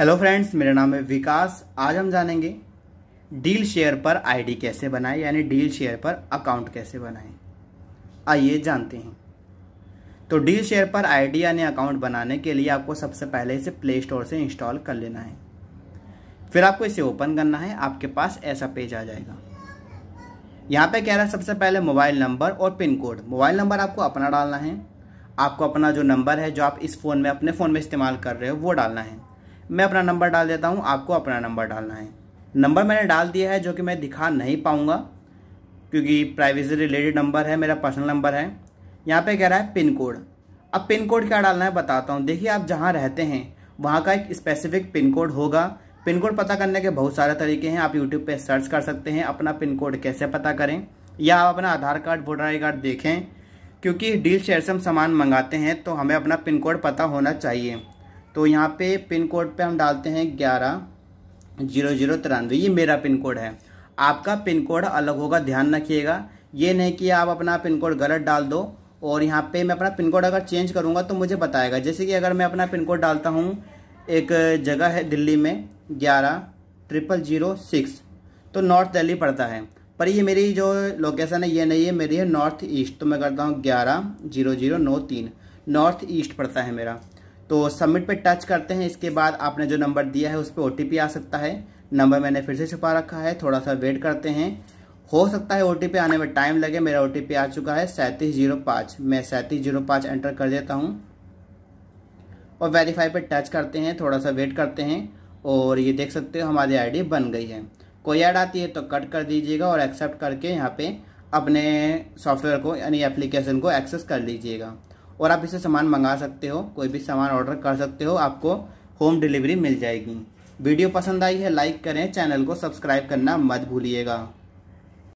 hello friends मेरा नाम है विकास आज हम जानेंगे डील शेयर पर आईडी कैसे बनाएं यानी डील शेयर पर अकाउंट कैसे बनाएं आइए जानते हैं तो डील शेयर पर आईडी यानी अकाउंट बनाने के लिए आपको सबसे पहले इसे प्ले स्टोर से इंस्टॉल कर लेना है फिर आपको इसे ओपन करना है आपके पास ऐसा पेज आ जाएगा यहाँ पे कह रहा है सबसे पहले मोबाइल नंबर और पिन कोड मोबाइल नंबर आपको अपना डालना है आपको अपना जो नंबर है जो आप इस फ़ोन में अपने फ़ोन में इस्तेमाल कर रहे हो वो डालना है मैं अपना नंबर डाल देता हूँ आपको अपना नंबर डालना है नंबर मैंने डाल दिया है जो कि मैं दिखा नहीं पाऊँगा क्योंकि प्राइवेसी रिलेटेड नंबर है मेरा पर्सनल नंबर है यहाँ पे कह रहा है पिन कोड अब पिन कोड क्या डालना है बताता हूँ देखिए आप जहाँ रहते हैं वहाँ का एक स्पेसिफिक पिन कोड होगा पिन कोड पता करने के बहुत सारे तरीके हैं आप यूट्यूब पर सर्च कर सकते हैं अपना पिन कोड कैसे पता करें या आप अपना Aadhaar card voter I card देखें क्योंकि डील शेयर से हम सामान मंगाते हैं तो हमें अपना पिन कोड पता होना चाहिए तो यहाँ पे पिन कोड पे हम डालते हैं ग्यारह जीरो जीरो तिरानवे ये मेरा पिन कोड है आपका पिन कोड अलग होगा ध्यान रखिएगा ये नहीं कि आप अपना पिन कोड गलत डाल दो और यहाँ पे मैं अपना पिन कोड अगर चेंज करूँगा तो मुझे बताएगा जैसे कि अगर मैं अपना पिन कोड डालता हूँ एक जगह है दिल्ली में ग्यारह ट्रिपल जीरो सिक्स तो नॉर्थ दिल्ली पड़ता है पर ये मेरी जो लोकेशन है ये नहीं है मेरी है नॉर्थ ईस्ट तो मैं करता हूँ ग्यारह जीरो जीरो नौ तीन नॉर्थ ईस्ट पड़ता है मेरा तो सबमिट पे टच करते हैं इसके बाद आपने जो नंबर दिया है उस पर ओ आ सकता है नंबर मैंने फिर से छुपा रखा है थोड़ा सा वेट करते हैं हो सकता है ओ आने में टाइम लगे मेरा ओ आ चुका है सैंतीस जीरो पाँच मैं सैंतीस जीरो पाँच एंटर कर देता हूँ और वेरीफाई पर टच करते हैं थोड़ा सा वेट करते हैं और ये देख सकते हो हमारी आईडी बन गई है कोई ऐड आती है तो कट कर दीजिएगा और एक्सेप्ट करके यहाँ पे अपने सॉफ्टवेयर को यानी एप्लीकेशन को एक्सेस कर लीजिएगा और आप इससे सामान मंगा सकते हो कोई भी सामान ऑर्डर कर सकते हो आपको होम डिलीवरी मिल जाएगी वीडियो पसंद आई है लाइक करें चैनल को सब्सक्राइब करना मत भूलिएगा